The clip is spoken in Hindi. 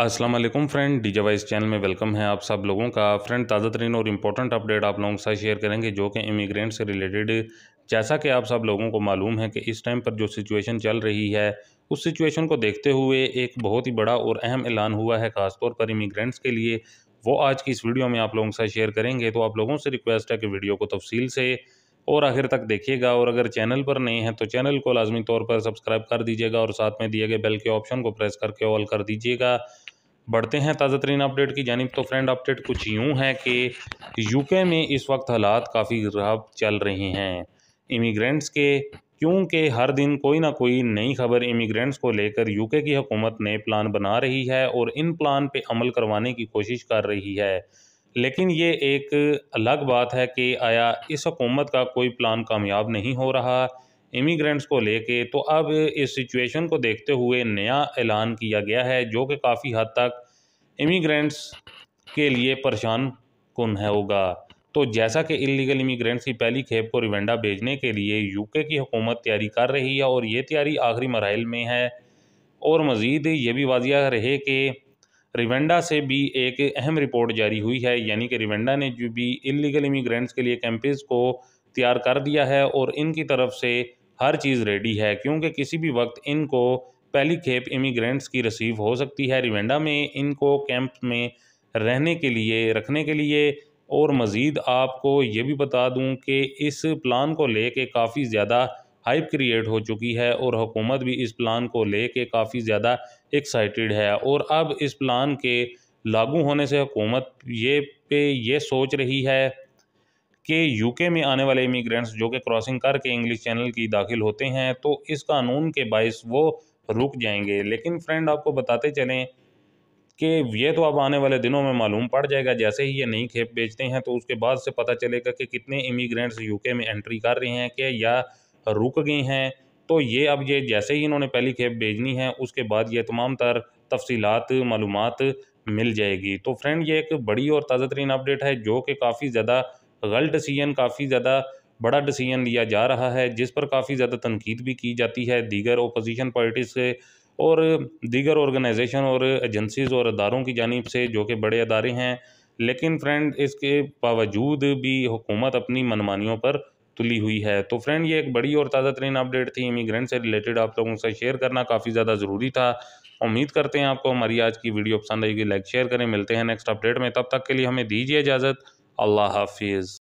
असलम फ्रेंड डी जवाइस चैनल में वेलकम है आप सब लोगों का फ्रेंड ताज़ा तरीन और इम्पोर्टेंट अपडेट आप लोगों के साथ शेयर करेंगे जो कि इमिग्रेंट से रिलेटेड जैसा कि आप सब लोगों को मालूम है कि इस टाइम पर जो सिचुएशन चल रही है उस सिचुएशन को देखते हुए एक बहुत ही बड़ा और अहम ऐलान हुआ है ख़ासतौर पर इमिग्रेंट्स के लिए वो आज की इस वीडियो में आप लोगों के साथ शेयर करेंगे तो आप लोगों से रिक्वेस्ट है कि वीडियो को तफसील से और आखिर तक देखिएगा और अगर चैनल पर नए हैं तो चैनल को लाजमी तौर पर सब्सक्राइब कर दीजिएगा और साथ में दिए गए बेल के ऑप्शन को प्रेस करके ऑल कर दीजिएगा बढ़ते हैं ताज़ा तरीन अपडेट की जानब तो फ्रेंड अपडेट कुछ यूँ है कि यूके में इस वक्त हालात काफ़ी खराब चल रहे हैं इमिग्रेंट्स के क्योंकि हर दिन कोई ना कोई नई खबर इमिग्रेंट्स को लेकर यूके की हुकूमत नए प्लान बना रही है और इन प्लान पे अमल करवाने की कोशिश कर रही है लेकिन ये एक अलग बात है कि आया इस हुकूमत का कोई प्लान कामयाब नहीं हो रहा इमिग्रेंट्स को लेके तो अब इस सिचुएशन को देखते हुए नया ऐलान किया गया है जो कि काफ़ी हद तक इमिग्रेंट्स के लिए परेशान कन है होगा तो जैसा कि इलीगल इमिग्रेंट्स की पहली खेप को रिवेंडा भेजने के लिए यूके की हुकूमत तैयारी कर रही है और ये तैयारी आखिरी मरहल में है और मज़ीद ये भी वाजिया रहे कि रिवेंडा से भी एक अहम रिपोर्ट जारी हुई है यानी कि रिवेंडा ने जो भी इलीगल इमिग्रेंट्स के लिए कैंपेज को तैयार कर दिया है और इनकी तरफ से हर चीज़ रेडी है क्योंकि किसी भी वक्त इनको पहली खेप इमिग्रेंट्स की रिसीव हो सकती है रिवेंडा में इनको कैंप में रहने के लिए रखने के लिए और मज़ीद आपको ये भी बता दूं कि इस प्लान को लेके काफ़ी ज़्यादा हाइप क्रिएट हो चुकी है और हुकूमत भी इस प्लान को लेके काफ़ी ज़्यादा एक्साइटेड है और अब इस प्लान के लागू होने से हुकूमत ये पे ये सोच रही है कि यूके में आने वाले इमिग्रेंट्स जो कि क्रॉसिंग करके इंग्लिश चैनल की दाखिल होते हैं तो इस कानून के बायस वो रुक जाएंगे लेकिन फ्रेंड आपको बताते चलें कि ये तो अब आने वाले दिनों में मालूम पड़ जाएगा जैसे ही ये नई खेप बेचते हैं तो उसके बाद से पता चलेगा कि कितने इमिग्रेंट्स यूके में एंट्री कर रहे हैं कि या रुक गए हैं तो ये अब ये जैसे ही इन्होंने पहली खेप भेजनी है उसके बाद ये तमाम तर तफसीत मालूम मिल जाएगी तो फ्रेंड ये एक बड़ी और ताज़ा तरीन अपडेट है जो कि काफ़ी ज़्यादा गलत डिसीजन काफ़ी ज़्यादा बड़ा डिसीजन लिया जा रहा है जिस पर काफ़ी ज़्यादा तनकीद भी की जाती है दीगर अपोजिशन पार्टीज़ से और दीगर ऑर्गेनाइजेशन और एजेंसीज़ और अदारों की जानब से जो कि बड़े अदारे हैं लेकिन फ्रेंड इसके बावजूद भी हुकूमत अपनी मनमानियों पर तुली हुई है तो फ्रेंड ये एक बड़ी और ताज़ा तरीन अपडेट थी इमीग्रेंट से रिलेटेड आप लोगों से शेयर करना काफ़ी ज़्यादा ज़रूरी था उम्मीद करते हैं आपको हमारी आज की वीडियो पसंद आएगी लाइक शेयर करें मिलते हैं नेक्स्ट अपडेट में तब तक के लिए हमें दीजिए इजाज़त अल्लाह हाफिज़